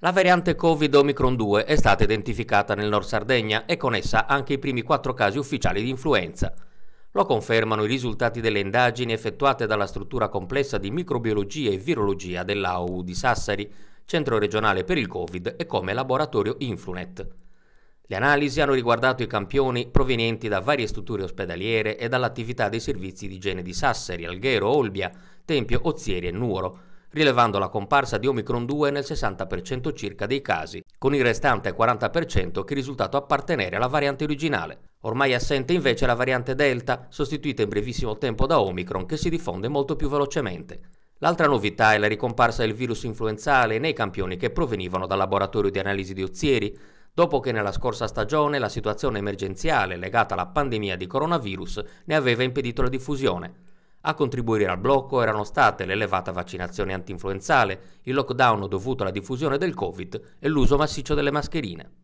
La variante Covid Omicron 2 è stata identificata nel Nord Sardegna e con essa anche i primi quattro casi ufficiali di influenza. Lo confermano i risultati delle indagini effettuate dalla struttura complessa di microbiologia e virologia dell'AOU di Sassari, centro regionale per il Covid e come laboratorio Influnet. Le analisi hanno riguardato i campioni provenienti da varie strutture ospedaliere e dall'attività dei servizi di igiene di Sassari, Alghero, Olbia, Tempio, Ozzieri e Nuoro, rilevando la comparsa di Omicron 2 nel 60% circa dei casi, con il restante 40% che è risultato appartenere alla variante originale. Ormai assente invece la variante Delta, sostituita in brevissimo tempo da Omicron, che si diffonde molto più velocemente. L'altra novità è la ricomparsa del virus influenzale nei campioni che provenivano dal laboratorio di analisi di Ozieri, dopo che nella scorsa stagione la situazione emergenziale legata alla pandemia di coronavirus ne aveva impedito la diffusione. A contribuire al blocco erano state l'elevata vaccinazione antinfluenzale, il lockdown dovuto alla diffusione del Covid e l'uso massiccio delle mascherine.